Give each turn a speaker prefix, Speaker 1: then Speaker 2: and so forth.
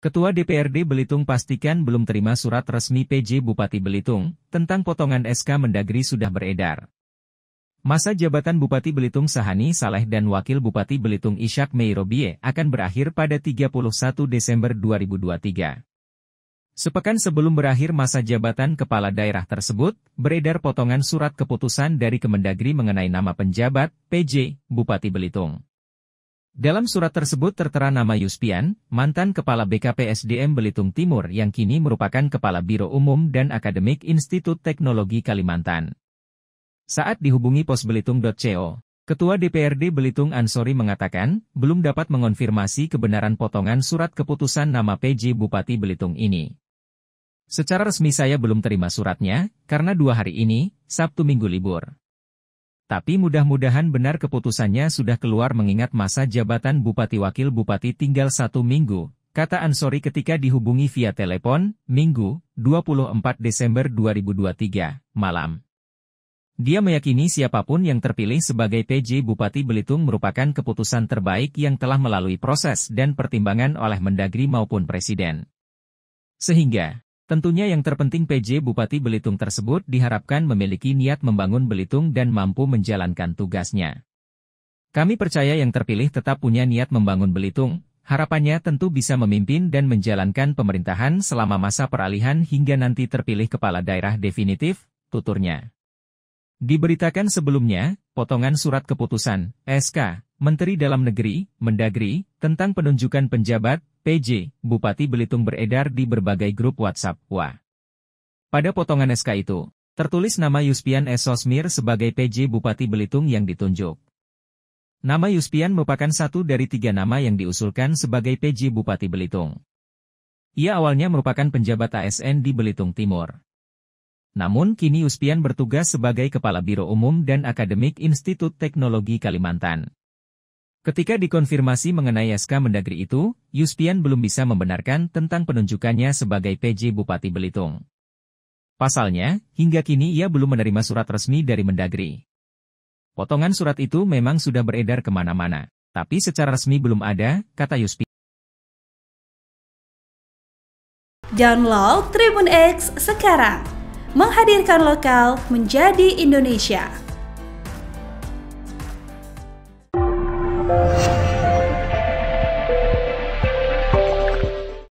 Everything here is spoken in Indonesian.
Speaker 1: Ketua DPRD Belitung pastikan belum terima surat resmi PJ Bupati Belitung tentang potongan SK Mendagri sudah beredar. Masa jabatan Bupati Belitung Sahani Saleh dan Wakil Bupati Belitung Ishak Meirobie akan berakhir pada 31 Desember 2023. Sepekan sebelum berakhir masa jabatan kepala daerah tersebut, beredar potongan surat keputusan dari Kemendagri mengenai nama penjabat, PJ, Bupati Belitung. Dalam surat tersebut tertera nama Yuspian, mantan Kepala BKPSDM Belitung Timur yang kini merupakan Kepala Biro Umum dan Akademik Institut Teknologi Kalimantan. Saat dihubungi posbelitung.co, Ketua DPRD Belitung Ansori mengatakan, belum dapat mengonfirmasi kebenaran potongan surat keputusan nama PJ Bupati Belitung ini. Secara resmi saya belum terima suratnya, karena dua hari ini, Sabtu Minggu libur. Tapi mudah-mudahan benar keputusannya sudah keluar mengingat masa jabatan Bupati Wakil Bupati tinggal satu minggu, kata Ansori ketika dihubungi via telepon, Minggu, 24 Desember 2023, malam. Dia meyakini siapapun yang terpilih sebagai PJ Bupati Belitung merupakan keputusan terbaik yang telah melalui proses dan pertimbangan oleh Mendagri maupun Presiden. Sehingga, Tentunya yang terpenting PJ Bupati Belitung tersebut diharapkan memiliki niat membangun Belitung dan mampu menjalankan tugasnya. Kami percaya yang terpilih tetap punya niat membangun Belitung, harapannya tentu bisa memimpin dan menjalankan pemerintahan selama masa peralihan hingga nanti terpilih kepala daerah definitif, tuturnya. Diberitakan sebelumnya, potongan surat keputusan, SK, Menteri Dalam Negeri, Mendagri, tentang penunjukan penjabat, PJ, Bupati Belitung beredar di berbagai grup WhatsApp. WA. Pada potongan SK itu, tertulis nama Yuspian Esosmir sebagai PJ Bupati Belitung yang ditunjuk. Nama Yuspian merupakan satu dari tiga nama yang diusulkan sebagai PJ Bupati Belitung. Ia awalnya merupakan penjabat ASN di Belitung Timur. Namun kini Yuspian bertugas sebagai Kepala Biro Umum dan Akademik Institut Teknologi Kalimantan. Ketika dikonfirmasi mengenai SK Mendagri itu, Yuspian belum bisa membenarkan tentang penunjukannya sebagai PJ Bupati Belitung. Pasalnya, hingga kini ia belum menerima surat resmi dari Mendagri. Potongan surat itu memang sudah beredar kemana-mana, tapi secara resmi belum ada, kata Yuspi. Download Tribun X sekarang, menghadirkan lokal menjadi Indonesia. Thank you.